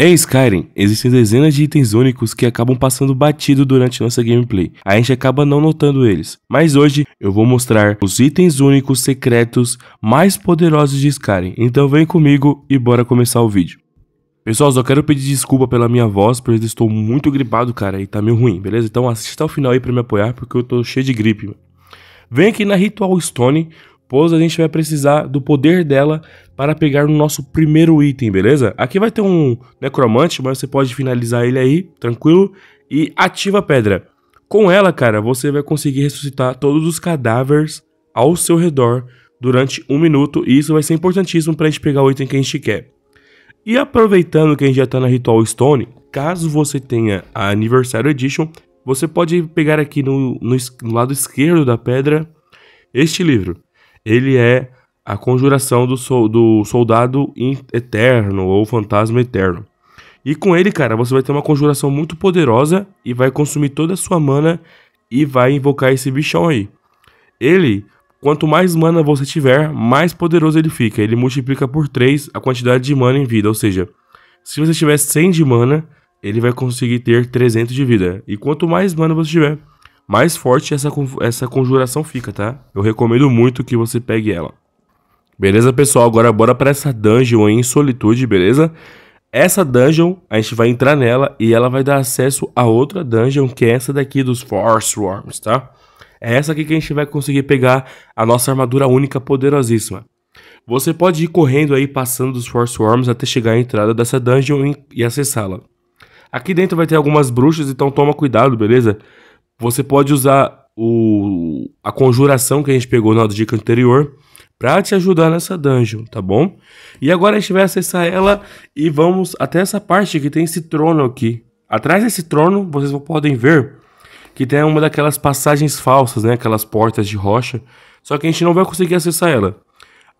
Em Skyrim, existem dezenas de itens únicos que acabam passando batido durante nossa gameplay. A gente acaba não notando eles. Mas hoje eu vou mostrar os itens únicos secretos mais poderosos de Skyrim. Então vem comigo e bora começar o vídeo. Pessoal, só quero pedir desculpa pela minha voz, pois eu estou muito gripado, cara, e tá meio ruim, beleza? Então assista o final aí pra me apoiar, porque eu tô cheio de gripe. Mano. Vem aqui na Ritual Stone, pois a gente vai precisar do poder dela para pegar no nosso primeiro item, beleza? Aqui vai ter um necromante, mas você pode finalizar ele aí, tranquilo, e ativa a pedra. Com ela, cara, você vai conseguir ressuscitar todos os cadáveres ao seu redor durante um minuto, e isso vai ser importantíssimo para a gente pegar o item que a gente quer. E aproveitando que a gente já está na Ritual Stone, caso você tenha a Anniversary Edition, você pode pegar aqui no, no, no lado esquerdo da pedra este livro ele é a conjuração do, do soldado eterno ou fantasma eterno. E com ele, cara, você vai ter uma conjuração muito poderosa e vai consumir toda a sua mana e vai invocar esse bichão aí. Ele, quanto mais mana você tiver, mais poderoso ele fica. Ele multiplica por 3 a quantidade de mana em vida, ou seja, se você tiver 100 de mana, ele vai conseguir ter 300 de vida. E quanto mais mana você tiver, mais forte essa, essa conjuração fica, tá? Eu recomendo muito que você pegue ela. Beleza, pessoal? Agora bora para essa dungeon aí em solitude, beleza? Essa dungeon, a gente vai entrar nela e ela vai dar acesso a outra dungeon, que é essa daqui dos Force Worms, tá? É essa aqui que a gente vai conseguir pegar a nossa armadura única poderosíssima. Você pode ir correndo aí, passando dos Force Worms até chegar à entrada dessa dungeon e acessá-la. Aqui dentro vai ter algumas bruxas, então toma cuidado, beleza? Você pode usar o, a conjuração que a gente pegou na dica anterior para te ajudar nessa dungeon, tá bom? E agora a gente vai acessar ela e vamos até essa parte que tem esse trono aqui. Atrás desse trono, vocês podem ver que tem uma daquelas passagens falsas, né? Aquelas portas de rocha. Só que a gente não vai conseguir acessar ela.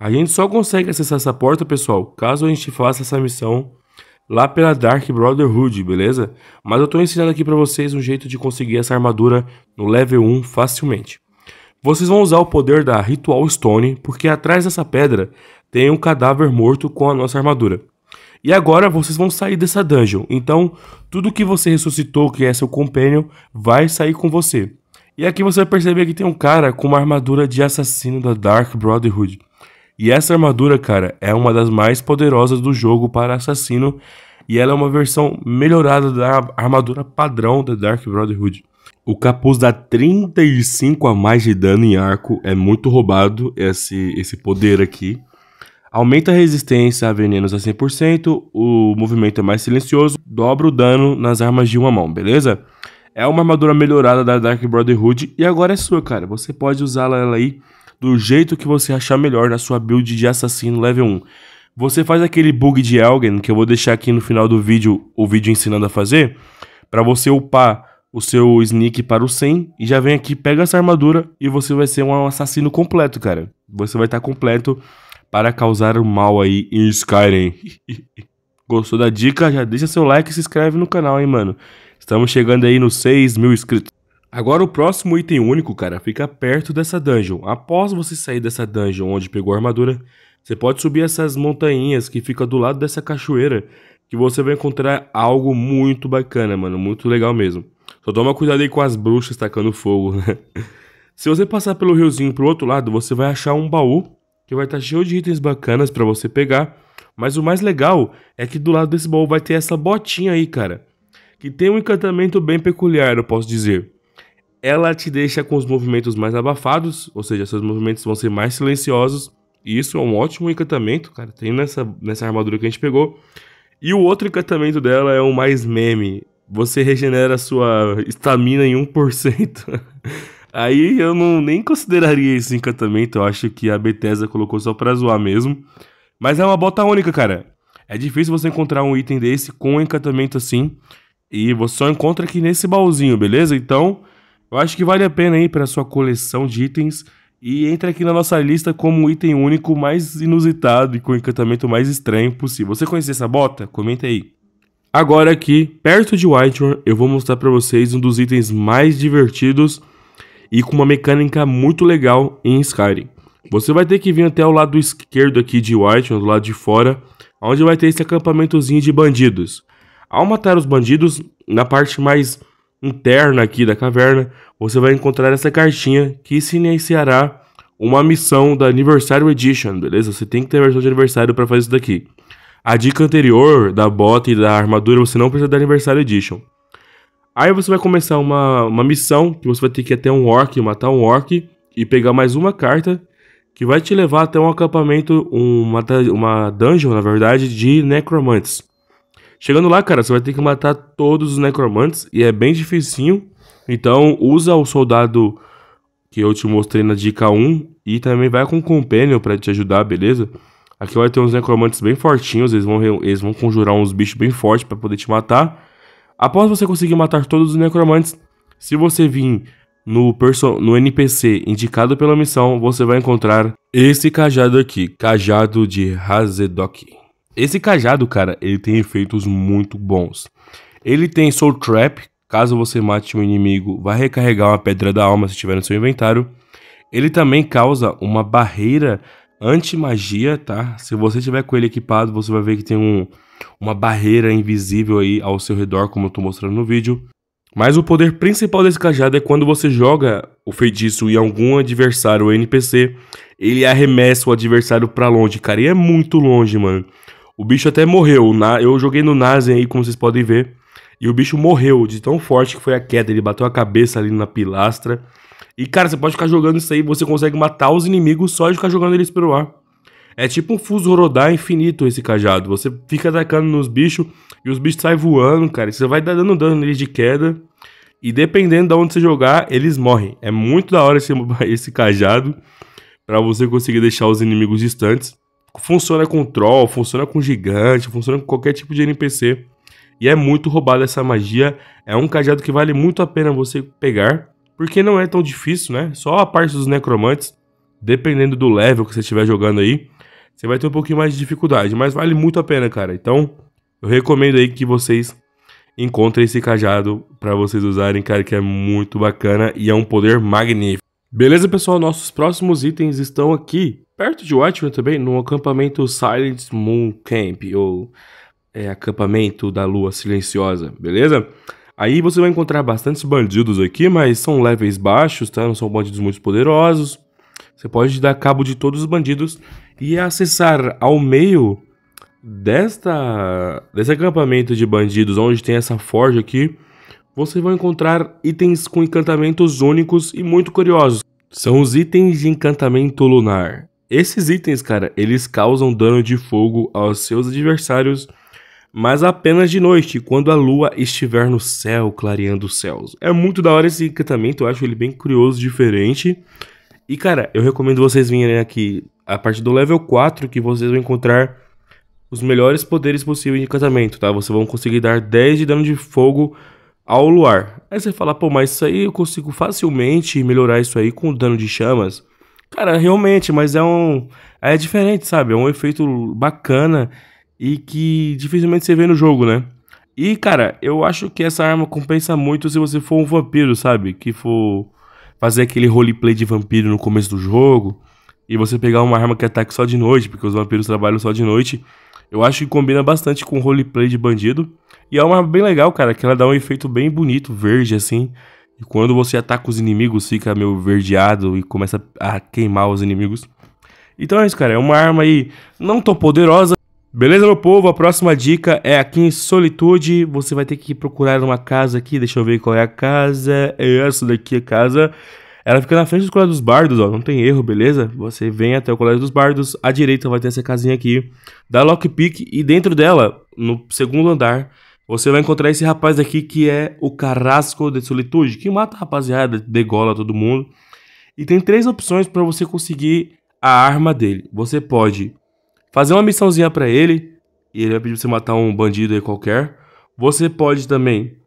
A gente só consegue acessar essa porta, pessoal, caso a gente faça essa missão lá pela Dark Brotherhood, beleza? Mas eu tô ensinando aqui para vocês um jeito de conseguir essa armadura no level 1 facilmente. Vocês vão usar o poder da Ritual Stone, porque atrás dessa pedra tem um cadáver morto com a nossa armadura. E agora vocês vão sair dessa dungeon, então tudo que você ressuscitou, que é seu companion, vai sair com você. E aqui você vai perceber que tem um cara com uma armadura de assassino da Dark Brotherhood. E essa armadura, cara, é uma das mais poderosas do jogo para assassino e ela é uma versão melhorada da armadura padrão da Dark Brotherhood. O capuz dá 35 a mais de dano em arco, é muito roubado esse, esse poder aqui. Aumenta a resistência a venenos a 100%, o movimento é mais silencioso, dobra o dano nas armas de uma mão, beleza? É uma armadura melhorada da Dark Brotherhood e agora é sua, cara. Você pode usá-la aí do jeito que você achar melhor na sua build de assassino level 1. Você faz aquele bug de Elgen, que eu vou deixar aqui no final do vídeo, o vídeo ensinando a fazer, para você upar o seu sneak para o 100 e já vem aqui, pega essa armadura e você vai ser um assassino completo, cara. Você vai estar tá completo para causar o mal aí em Skyrim. Gostou da dica? Já deixa seu like e se inscreve no canal, hein, mano. Estamos chegando aí nos 6 mil inscritos. Agora o próximo item único, cara, fica perto dessa dungeon. Após você sair dessa dungeon onde pegou a armadura, você pode subir essas montanhas que fica do lado dessa cachoeira, que você vai encontrar algo muito bacana, mano, muito legal mesmo. Só toma cuidado aí com as bruxas tacando fogo. Né? Se você passar pelo riozinho pro outro lado, você vai achar um baú que vai estar tá cheio de itens bacanas para você pegar. Mas o mais legal é que do lado desse baú vai ter essa botinha aí, cara, que tem um encantamento bem peculiar, eu posso dizer ela te deixa com os movimentos mais abafados, ou seja, seus movimentos vão ser mais silenciosos. E isso é um ótimo encantamento, cara. Tem nessa, nessa armadura que a gente pegou. E o outro encantamento dela é o mais meme. Você regenera sua estamina em 1%. Aí eu não nem consideraria esse encantamento. Eu acho que a Bethesda colocou só pra zoar mesmo. Mas é uma bota única, cara. É difícil você encontrar um item desse com um encantamento assim. E você só encontra aqui nesse baúzinho, beleza? Então, eu acho que vale a pena aí para sua coleção de itens e entra aqui na nossa lista como item único mais inusitado e com o encantamento mais estranho possível. Você conhece essa bota? Comenta aí. Agora aqui, perto de Whitehorn, eu vou mostrar para vocês um dos itens mais divertidos e com uma mecânica muito legal em Skyrim. Você vai ter que vir até o lado esquerdo aqui de Whitehorn, do lado de fora, onde vai ter esse acampamentozinho de bandidos. Ao matar os bandidos, na parte mais interna aqui da caverna, você vai encontrar essa cartinha que se iniciará uma missão da Anniversary Edition, beleza? Você tem que ter a versão de aniversário para fazer isso daqui. A dica anterior da bota e da armadura você não precisa da Anniversary Edition. Aí você vai começar uma, uma missão que você vai ter que ir até um orc, matar um orc e pegar mais uma carta que vai te levar até um acampamento, uma, uma dungeon na verdade, de necromantes. Chegando lá, cara, você vai ter que matar todos os necromantes e é bem dificinho. Então, usa o soldado que eu te mostrei na dica 1 e também vai com o Companion para te ajudar, beleza? Aqui vai ter uns necromantes bem fortinhos, eles vão, eles vão conjurar uns bichos bem fortes para poder te matar. Após você conseguir matar todos os necromantes, se você vir no, no NPC indicado pela missão, você vai encontrar esse cajado aqui, cajado de Hazedoki. Esse cajado, cara, ele tem efeitos muito bons. Ele tem Soul Trap, caso você mate um inimigo, vai recarregar uma pedra da alma se tiver no seu inventário. Ele também causa uma barreira anti-magia, tá? Se você tiver com ele equipado, você vai ver que tem um, uma barreira invisível aí ao seu redor, como eu tô mostrando no vídeo. Mas o poder principal desse cajado é quando você joga o feitiço em algum adversário ou NPC, ele arremessa o adversário para longe, cara, e é muito longe, mano. O bicho até morreu. Na... Eu joguei no Nazem aí, como vocês podem ver. E o bicho morreu de tão forte que foi a queda. Ele bateu a cabeça ali na pilastra. E, cara, você pode ficar jogando isso aí, você consegue matar os inimigos só de ficar jogando eles pelo ar. É tipo um fuso rodar infinito esse cajado. Você fica atacando nos bichos e os bichos saem voando, cara. Você vai dando dano neles de queda. E dependendo de onde você jogar, eles morrem. É muito da hora esse, esse cajado para você conseguir deixar os inimigos distantes. Funciona com troll, funciona com gigante, funciona com qualquer tipo de NPC. E é muito roubada essa magia. É um cajado que vale muito a pena você pegar. Porque não é tão difícil, né? Só a parte dos necromantes, dependendo do level que você estiver jogando aí, você vai ter um pouquinho mais de dificuldade. Mas vale muito a pena, cara. Então, eu recomendo aí que vocês encontrem esse cajado para vocês usarem, cara, que é muito bacana e é um poder magnífico. Beleza, pessoal? Nossos próximos itens estão aqui perto de Watchmen também, no acampamento Silent Moon Camp, ou é, acampamento da lua silenciosa, beleza? Aí você vai encontrar bastantes bandidos aqui, mas são levels baixos, tá? Não são bandidos muito poderosos. Você pode dar cabo de todos os bandidos e acessar ao meio desta desse acampamento de bandidos, onde tem essa forja aqui, você vai encontrar itens com encantamentos únicos e muito curiosos. São os itens de encantamento lunar. Esses itens, cara, eles causam dano de fogo aos seus adversários, mas apenas de noite, quando a lua estiver no céu, clareando os céus. É muito da hora esse encantamento, eu acho ele bem curioso, diferente. E, cara, eu recomendo vocês virem aqui a partir do level 4 que vocês vão encontrar os melhores poderes possíveis de encantamento, tá? Vocês vão conseguir dar 10 de dano de fogo ao luar. Aí você fala, pô, mas isso aí eu consigo facilmente melhorar isso aí com dano de chamas. Cara, realmente, mas é um. É diferente, sabe? É um efeito bacana e que dificilmente você vê no jogo, né? E, cara, eu acho que essa arma compensa muito se você for um vampiro, sabe? Que for fazer aquele roleplay de vampiro no começo do jogo e você pegar uma arma que ataque só de noite, porque os vampiros trabalham só de noite. Eu acho que combina bastante com roleplay de bandido. E é uma arma bem legal, cara, que ela dá um efeito bem bonito, verde, assim. E quando você ataca os inimigos, fica meio verdeado e começa a queimar os inimigos. Então é isso, cara. É uma arma aí não tão poderosa. Beleza, meu povo? A próxima dica é aqui em Solitude. Você vai ter que procurar uma casa aqui. Deixa eu ver qual é a casa. É essa daqui a casa. Ela fica na frente do Colégio dos Bardos, ó. Não tem erro, beleza? Você vem até o Colégio dos Bardos. À direita vai ter essa casinha aqui. Dá lockpick e dentro dela, no segundo andar, você vai encontrar esse rapaz aqui que é o Carrasco de Solitude, que mata a rapaziada, degola todo mundo. E tem três opções para você conseguir a arma dele. Você pode fazer uma missãozinha para ele, e ele vai pedir pra você matar um bandido aí qualquer. Você pode também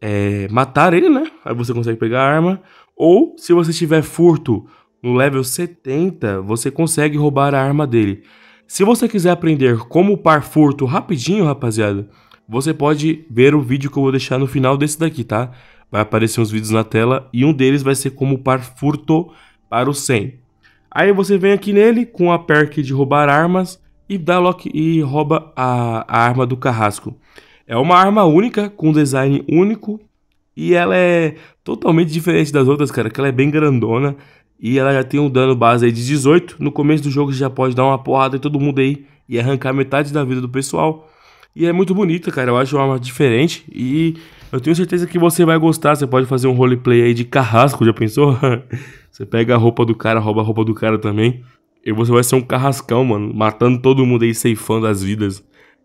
é, matar ele, né? Aí você consegue pegar a arma. Ou, se você tiver furto no level 70, você consegue roubar a arma dele. Se você quiser aprender como par furto rapidinho, rapaziada, você pode ver o vídeo que eu vou deixar no final desse daqui, tá? Vai aparecer uns vídeos na tela e um deles vai ser como par furto para o 100. Aí você vem aqui nele com a perk de roubar armas e dá lock e rouba a, a arma do carrasco. É uma arma única, com design único e ela é totalmente diferente das outras, cara, que ela é bem grandona e ela já tem um dano base aí de 18. No começo do jogo você já pode dar uma porrada em todo mundo aí e arrancar metade da vida do pessoal. E é muito bonita, cara. Eu acho uma arma diferente e eu tenho certeza que você vai gostar. Você pode fazer um roleplay aí de carrasco, já pensou? você pega a roupa do cara, rouba a roupa do cara também. E você vai ser um carrascão, mano, matando todo mundo aí, ceifando as vidas.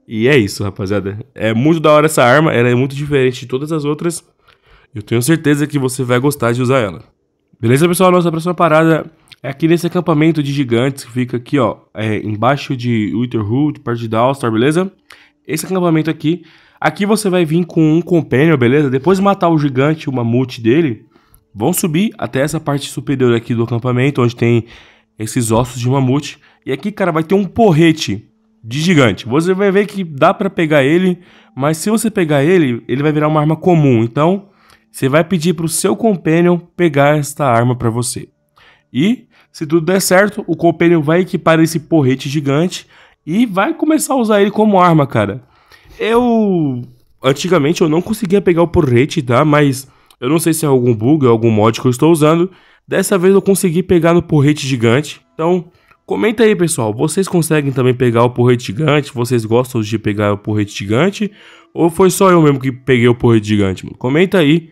E é isso, rapaziada. É muito da hora essa arma, ela é muito diferente de todas as outras. Eu tenho certeza que você vai gostar de usar ela. Beleza, pessoal? Nossa próxima parada é aqui nesse acampamento de gigantes que fica aqui, ó, é, embaixo de Witherhood, parte de Dalstar, beleza? esse acampamento aqui. Aqui você vai vir com um companion, beleza? Depois de matar o gigante, o mamute dele, vão subir até essa parte superior aqui do acampamento, onde tem esses ossos de mamute. E aqui, cara, vai ter um porrete de gigante. Você vai ver que dá para pegar ele, mas se você pegar ele, ele vai virar uma arma comum. Então, você vai pedir para o seu companion pegar esta arma para você. E, se tudo der certo, o companion vai equipar esse porrete gigante e vai começar a usar ele como arma, cara. Eu. Antigamente eu não conseguia pegar o porrete, tá? Mas eu não sei se é algum bug ou algum mod que eu estou usando. Dessa vez eu consegui pegar no porrete gigante. Então, comenta aí, pessoal. Vocês conseguem também pegar o porrete gigante? Vocês gostam de pegar o porrete gigante? Ou foi só eu mesmo que peguei o porrete gigante, mano? Comenta aí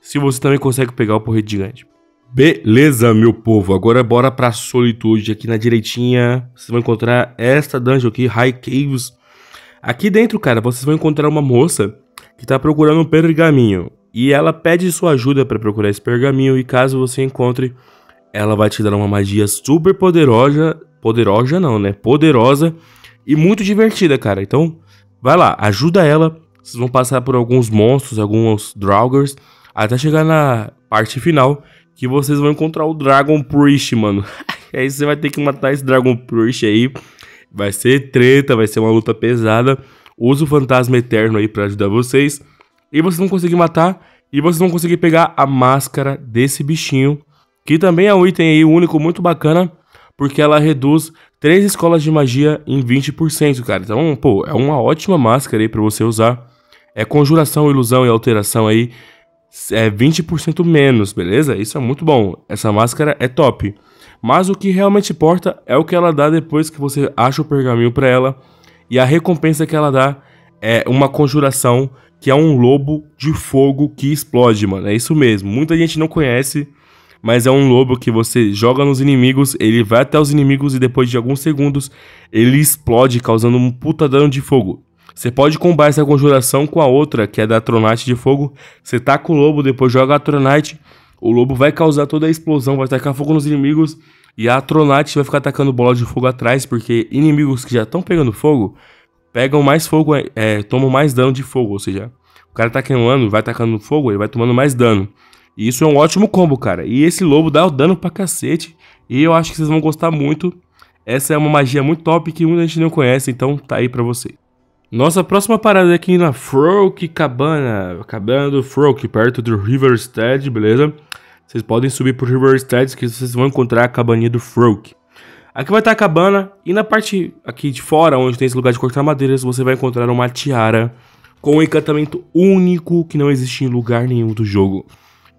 se você também consegue pegar o porrete gigante. Beleza, meu povo. Agora bora pra solitude. Aqui na direitinha, vocês vão encontrar esta dungeon aqui, High Caves. Aqui dentro, cara, vocês vão encontrar uma moça que tá procurando um pergaminho. E ela pede sua ajuda para procurar esse pergaminho. E caso você encontre, ela vai te dar uma magia super poderosa. Poderosa não, né? Poderosa e muito divertida, cara. Então, vai lá, ajuda ela. Vocês vão passar por alguns monstros, alguns draugers, até chegar na parte final que vocês vão encontrar o Dragon Priest, mano. aí você vai ter que matar esse Dragon Priest aí. Vai ser treta, vai ser uma luta pesada. Usa o Fantasma Eterno aí para ajudar vocês. E vocês vão conseguir matar. E vocês vão conseguir pegar a máscara desse bichinho. Que também é um item aí único muito bacana. Porque ela reduz 3 escolas de magia em 20%, cara. Então, pô, é uma ótima máscara aí pra você usar. É conjuração, ilusão e alteração aí é 20% menos, beleza? Isso é muito bom. Essa máscara é top. Mas o que realmente importa é o que ela dá depois que você acha o pergaminho para ela. E a recompensa que ela dá é uma conjuração que é um lobo de fogo que explode, mano. É isso mesmo. Muita gente não conhece, mas é um lobo que você joga nos inimigos, ele vai até os inimigos e depois de alguns segundos ele explode, causando um puta dano de fogo. Você pode combar essa conjuração com a outra, que é da Tronite de Fogo. Você taca o lobo, depois joga a Tronite. O lobo vai causar toda a explosão, vai tacar fogo nos inimigos. E a Tronite vai ficar atacando bola de fogo atrás, porque inimigos que já estão pegando fogo pegam mais fogo, é, tomam mais dano de fogo. Ou seja, o cara tá queimando, vai tacando fogo, ele vai tomando mais dano. E isso é um ótimo combo, cara. E esse lobo dá o dano pra cacete. E eu acho que vocês vão gostar muito. Essa é uma magia muito top que muita gente não conhece, então tá aí pra vocês. Nossa próxima parada é aqui na Froke Cabana, Cabana do Froke, perto do Riverstead, beleza? Vocês podem subir pro Riverstead que vocês vão encontrar a cabaninha do Froke. Aqui vai estar a cabana e na parte aqui de fora, onde tem esse lugar de cortar madeiras, você vai encontrar uma tiara com um encantamento único que não existe em lugar nenhum do jogo.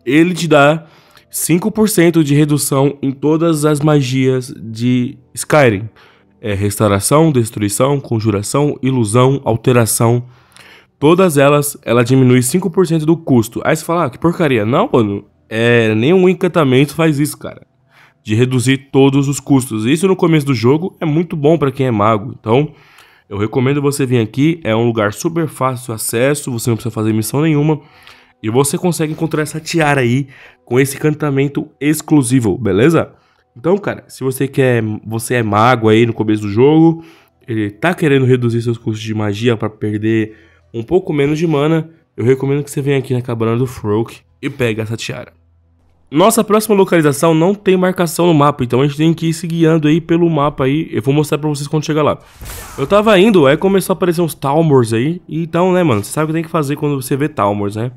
Ele te dá 5% de redução em todas as magias de Skyrim é, restauração, destruição, conjuração, ilusão, alteração. Todas elas, ela diminui 5% do custo. Aí você fala, ah, que porcaria. Não, mano, é, nenhum encantamento faz isso, cara. De reduzir todos os custos. Isso no começo do jogo é muito bom para quem é mago. Então, eu recomendo você vir aqui. É um lugar super fácil de acesso, você não precisa fazer missão nenhuma. E você consegue encontrar essa tiara aí com esse encantamento exclusivo, beleza? Então, cara, se você quer, você é mago aí no começo do jogo, ele tá querendo reduzir seus custos de magia para perder um pouco menos de mana, eu recomendo que você venha aqui na cabana do Frog e pegue essa tiara. Nossa próxima localização não tem marcação no mapa, então a gente tem que ir se guiando aí pelo mapa aí. Eu vou mostrar pra vocês quando chegar lá. Eu tava indo, aí começou a aparecer uns Talmors aí. Então, né, mano, você sabe o que tem que fazer quando você vê Talmors, né?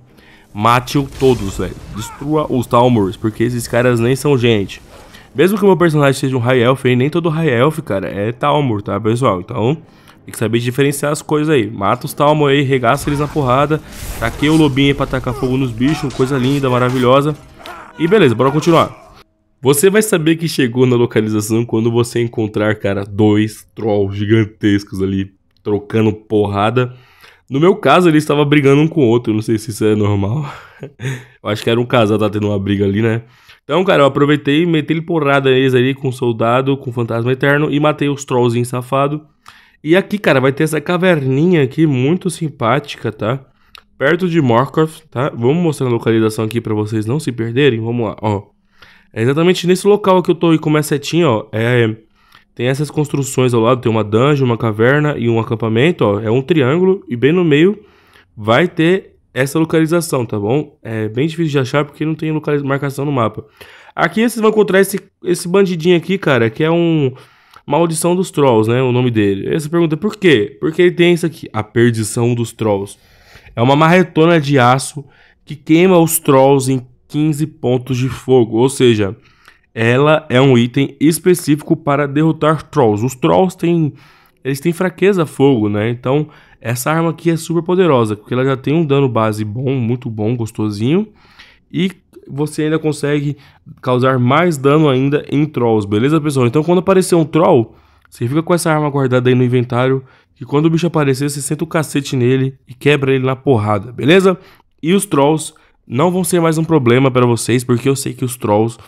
Mate-o todos, velho. Destrua os Talmors, porque esses caras nem são gente. Mesmo que o meu personagem seja um High Elf, aí, nem todo High Elf, cara, é Talmor, tá, pessoal? Então, tem que saber diferenciar as coisas aí. Mata os Talmor aí, regaça eles na porrada. Taquei tá o lobinho aí pra tacar fogo nos bichos, coisa linda, maravilhosa. E beleza, bora continuar. Você vai saber que chegou na localização quando você encontrar, cara, dois trolls gigantescos ali, trocando porrada. No meu caso, eles estavam brigando um com o outro, eu não sei se isso é normal. eu acho que era um casal, tá tendo uma briga ali, né? Então, cara, eu aproveitei, e meti ele porrada eles ali com o soldado, com o fantasma eterno e matei os trollzinhos safado. E aqui, cara, vai ter essa caverninha aqui muito simpática, tá? Perto de Morkov, tá? Vamos mostrar a localização aqui pra vocês não se perderem. Vamos lá, ó. É exatamente nesse local que eu tô e como é setinho, ó. É, tem essas construções ao lado, tem uma dungeon, uma caverna e um acampamento, ó. É um triângulo e bem no meio vai ter essa localização, tá bom? É bem difícil de achar porque não tem marcação no mapa. Aqui vocês vão encontrar esse, esse bandidinho aqui, cara, que é um Maldição dos Trolls, né? O nome dele. Aí você pergunta por quê? Porque ele tem isso aqui, a Perdição dos Trolls. É uma marretona de aço que queima os trolls em 15 pontos de fogo, ou seja, ela é um item específico para derrotar trolls. Os trolls têm eles têm fraqueza a fogo, né? Então, essa arma aqui é super poderosa, porque ela já tem um dano base bom, muito bom, gostosinho. E você ainda consegue causar mais dano ainda em trolls, beleza, pessoal? Então, quando aparecer um troll, você fica com essa arma guardada aí no inventário, que quando o bicho aparecer, você senta o cacete nele e quebra ele na porrada, beleza? E os trolls não vão ser mais um problema para vocês, porque eu sei que os trolls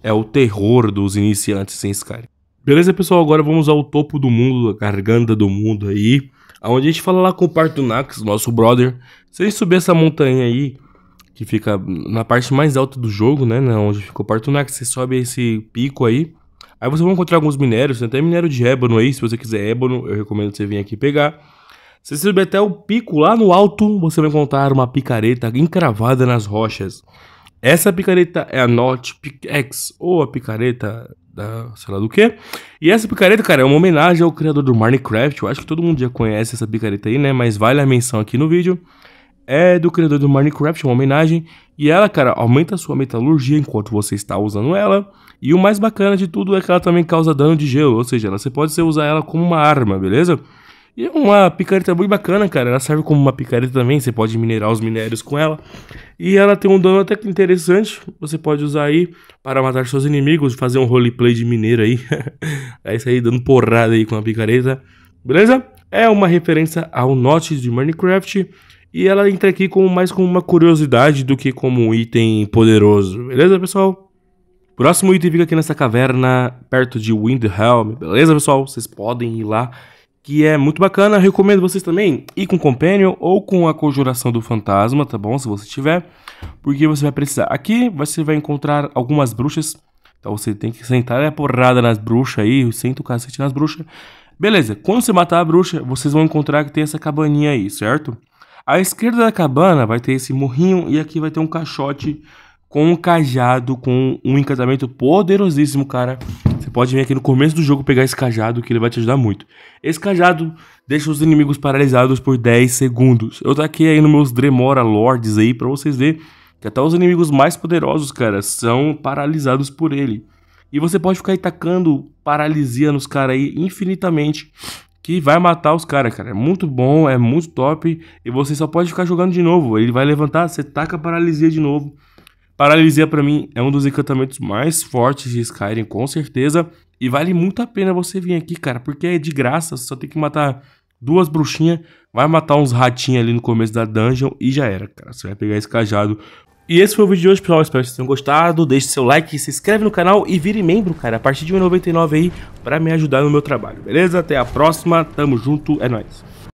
é o terror dos iniciantes em Skyrim. Beleza, pessoal? Agora vamos ao topo do mundo, a garganta do mundo aí. Onde a gente fala lá com o Partunax, nosso brother. Se a subir essa montanha aí, que fica na parte mais alta do jogo, né? né onde ficou o Partunax, você sobe esse pico aí. Aí você vai encontrar alguns minérios, tem até minério de ébano aí. Se você quiser ébano, eu recomendo você vir aqui pegar. Se você subir até o pico lá no alto, você vai encontrar uma picareta encravada nas rochas. Essa picareta é a Notch Pickaxe, ou a picareta da sei lá do que. E essa picareta, cara, é uma homenagem ao criador do Minecraft. Eu acho que todo mundo já conhece essa picareta aí, né? Mas vale a menção aqui no vídeo. É do criador do Minecraft, uma homenagem. E ela, cara, aumenta a sua metalurgia enquanto você está usando ela. E o mais bacana de tudo é que ela também causa dano de gelo, ou seja, você pode usar ela como uma arma, beleza? E é uma picareta muito bacana, cara. Ela serve como uma picareta também, você pode minerar os minérios com ela. E ela tem um dano até que interessante, você pode usar aí para matar seus inimigos, fazer um roleplay de mineiro aí. É isso aí dando porrada aí com a picareta, beleza? É uma referência ao Notch de Minecraft. E ela entra aqui como mais como uma curiosidade do que como um item poderoso, beleza, pessoal? Próximo item fica aqui nessa caverna, perto de Windhelm, beleza, pessoal? Vocês podem ir lá que é muito bacana. Recomendo vocês também ir com o Companion ou com a Conjuração do Fantasma, tá bom? Se você tiver, porque você vai precisar. Aqui você vai encontrar algumas bruxas, então você tem que sentar a é porrada nas bruxas aí, senta o cacete nas bruxas. Beleza, quando você matar a bruxa, vocês vão encontrar que tem essa cabaninha aí, certo? À esquerda da cabana vai ter esse morrinho e aqui vai ter um caixote com um cajado, com um encantamento poderosíssimo, cara. Você pode vir aqui no começo do jogo pegar esse cajado que ele vai te ajudar muito. Esse cajado deixa os inimigos paralisados por 10 segundos. Eu taquei aí nos meus Dremora Lords aí pra vocês verem que até os inimigos mais poderosos, cara, são paralisados por ele. E você pode ficar aí tacando paralisia nos caras aí infinitamente. Que vai matar os caras, cara. É muito bom, é muito top. E você só pode ficar jogando de novo. Ele vai levantar, você taca paralisia de novo. Paralisia para mim é um dos encantamentos mais fortes de Skyrim, com certeza. E vale muito a pena você vir aqui, cara, porque é de graça, você só tem que matar duas bruxinhas, vai matar uns ratinhos ali no começo da dungeon e já era, cara. Você vai pegar esse cajado. E esse foi o vídeo de hoje, pessoal. Espero que vocês tenham gostado. Deixe seu like, se inscreve no canal e vire membro, cara, a partir de 1,99 aí, pra me ajudar no meu trabalho, beleza? Até a próxima, tamo junto, é nóis.